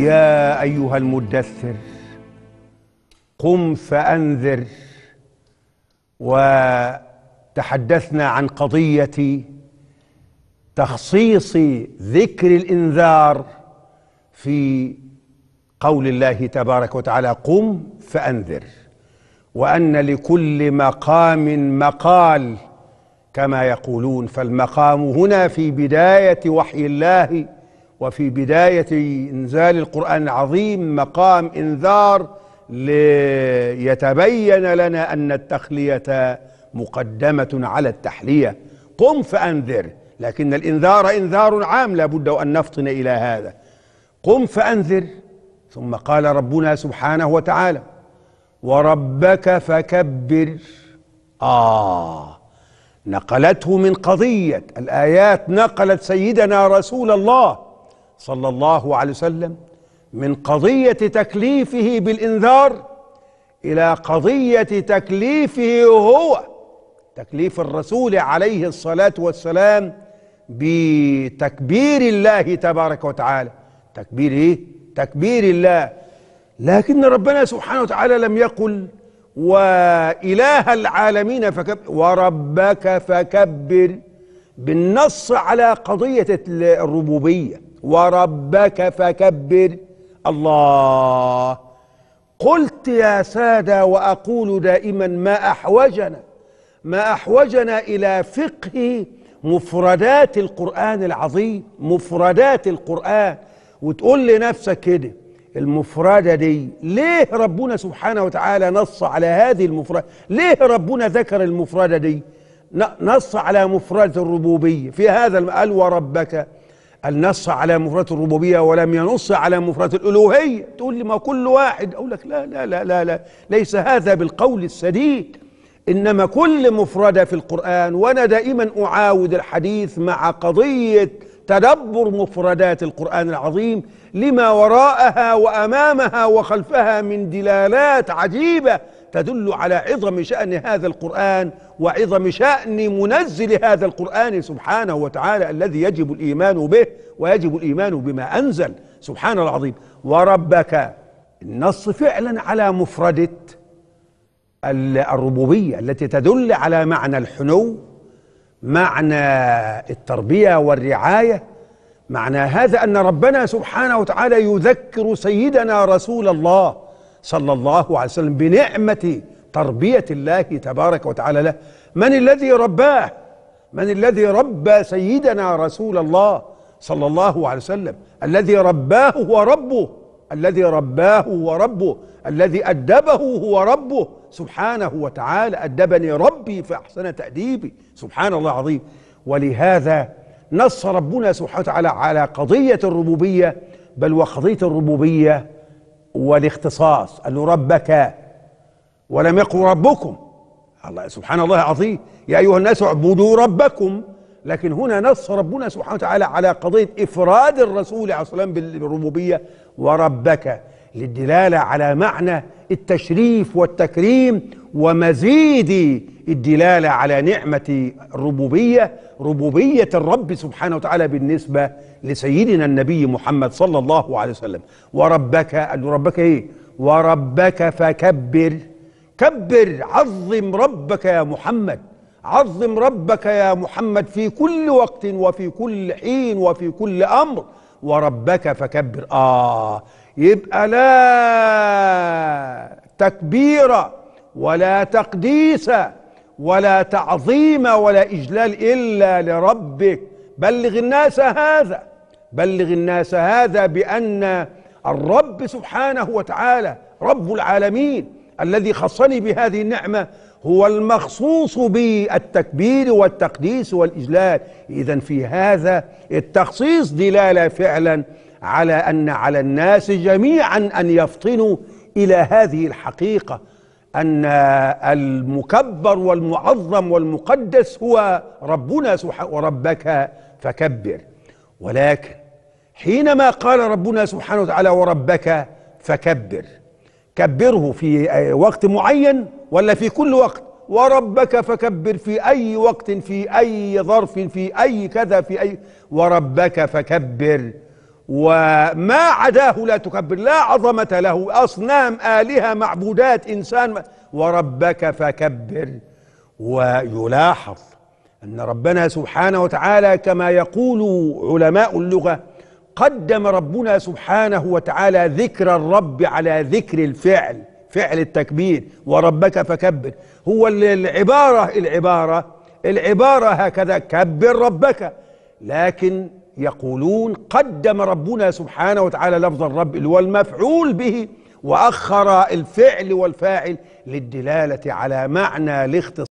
يا ايها المدثر قم فانذر وتحدثنا عن قضيه تخصيص ذكر الانذار في قول الله تبارك وتعالى قم فانذر وان لكل مقام مقال كما يقولون فالمقام هنا في بدايه وحي الله وفي بداية إنزال القرآن العظيم مقام إنذار ليتبين لنا أن التخلية مقدمة على التحلية قم فأنذر لكن الإنذار إنذار عام لا بد نفطن إلى هذا قم فأنذر ثم قال ربنا سبحانه وتعالى وربك فكبر آه نقلته من قضية الآيات نقلت سيدنا رسول الله صلى الله عليه وسلم من قضية تكليفه بالإنذار إلى قضية تكليفه هو تكليف الرسول عليه الصلاة والسلام بتكبير الله تبارك وتعالى تكبير إيه؟ تكبير الله لكن ربنا سبحانه وتعالى لم يقل وإله العالمين فكبر وربك فكبر بالنص على قضية الربوبية وربك فكبر الله قلت يا سادة وأقول دائما ما أحوجنا ما أحوجنا إلى فقه مفردات القرآن العظيم مفردات القرآن وتقول لنفسك كده المفردة دي ليه ربنا سبحانه وتعالى نص على هذه المفردة ليه ربنا ذكر المفردة دي نص على مفردة الربوبية في هذا قال وربك النص على مفردات الربوبيه ولم ينص على مفردات الالوهيه تقول لي ما كل واحد اقول لك لا لا لا لا لا ليس هذا بالقول السديد انما كل مفرده في القران وانا دائما اعاود الحديث مع قضيه تدبر مفردات القران العظيم لما وراءها وامامها وخلفها من دلالات عجيبه تدل على عظم شأن هذا القرآن وعظم شأن منزل هذا القرآن سبحانه وتعالى الذي يجب الإيمان به ويجب الإيمان بما أنزل سبحان العظيم وربك النص فعلا على مفردة الربوبية التي تدل على معنى الحنو معنى التربية والرعاية معنى هذا أن ربنا سبحانه وتعالى يذكر سيدنا رسول الله صلى الله عليه وسلم بنعمة تربية الله تبارك وتعالى له من الذي رباه من الذي ربى سيدنا رسول الله صلى الله عليه وسلم الذي رباه هو ربه الذي رباه هو ربه الذي أدبه هو ربه سبحانه وتعالى أدبني ربي فأحسن تأديبي سبحان الله العظيم ولهذا نص ربنا سبحانه وتعالى على قضية الربوبية بل وقضية الربوبية والاختصاص قال له ربك ولم يقل ربكم الله سبحان الله عظيم يا أيها الناس اعبدوا ربكم لكن هنا نص ربنا سبحانه وتعالى على قضية إفراد الرسول عليه الصلاة والسلام بالربوبية وربك للدلالة على معنى التشريف والتكريم ومزيد الدلالة على نعمة الربوبية ربوبية الرب سبحانه وتعالى بالنسبة لسيدنا النبي محمد صلى الله عليه وسلم وربك قال ربك ايه وربك فكبر كبر عظم ربك يا محمد عظم ربك يا محمد في كل وقت وفي كل حين وفي كل امر وربك فكبر آه يبقى لا تكبير ولا تقديس ولا تعظيم ولا إجلال إلا لربك بلغ الناس هذا بلغ الناس هذا بأن الرب سبحانه وتعالى رب العالمين الذي خصني بهذه النعمة هو المخصوص بالتكبير والتقديس والإجلال إذا في هذا التخصيص دلالة فعلا على أن على الناس جميعا أن يفطنوا إلى هذه الحقيقة أن المكبر والمعظم والمقدس هو ربنا وربك فكبر ولكن حينما قال ربنا سبحانه وتعالى وربك فكبر كبره في وقت معين ولا في كل وقت وربك فكبر في أي وقت في أي ظرف في أي كذا في أي وربك فكبر وما عداه لا تكبر لا عظمة له أصنام آلهة معبودات إنسان وربك فكبر ويلاحظ أن ربنا سبحانه وتعالى كما يقول علماء اللغة قدم ربنا سبحانه وتعالى ذكر الرب على ذكر الفعل فعل التكبير وربك فكبر هو العبارة العبارة العبارة هكذا كبر ربك لكن يقولون قدم ربنا سبحانه وتعالى لفظ الرب اللي هو المفعول به وأخر الفعل والفاعل للدلالة على معنى الاختصار